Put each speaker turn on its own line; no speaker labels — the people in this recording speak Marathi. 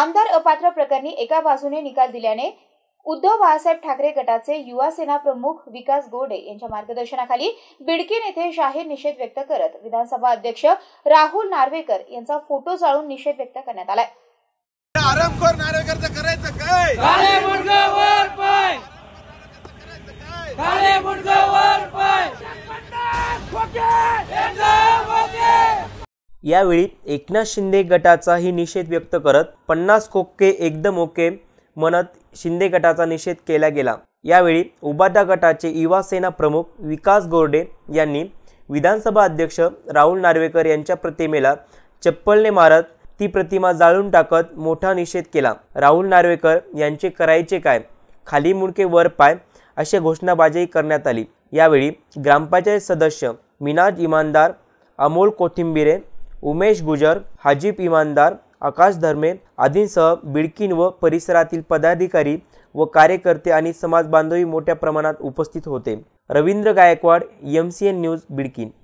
आमदार अपात्र प्रकरणी एका बाजूने निकाल दिल्याने उद्धव बाळासाहेब ठाकरे गटाचे युवा सेना प्रमुख विकास गोडे यांच्या मार्गदर्शनाखाली बिडकीन येथे जाहीर निषेध व्यक्त करत विधानसभा अध्यक्ष राहुल नार्वेकर यांचा फोटो जाळून निषेध व्यक्त करण्यात आलाय
यावेळी एकनाथ शिंदे गटाचाही निषेध व्यक्त करत पन्नास खोके एकदम ओके म्हणत शिंदे गटाचा निषेध केला गेला यावेळी उबादा गटाचे युवा सेना प्रमुख विकास गोरडे यांनी विधानसभा अध्यक्ष राहुल नार्वेकर यांच्या प्रतिमेला चप्पलने मारत ती प्रतिमा जाळून टाकत मोठा निषेध केला राहुल नार्वेकर यांचे करायचे काय खाली मुडके वर पाय अशी घोषणाबाजी करण्यात आली यावेळी ग्रामपंचायत सदस्य मिनाज इमानदार अमोल कोथिंबिरे उमेश गुजर हाजीब इमानदार आकाश धर्मे आदींसह बिडकीन व परिसरातील पदाधिकारी व कार्यकर्ते आणि समाजबांधवी मोठ्या प्रमाणात उपस्थित होते Ravindra Gaikwad M C N news Bidkin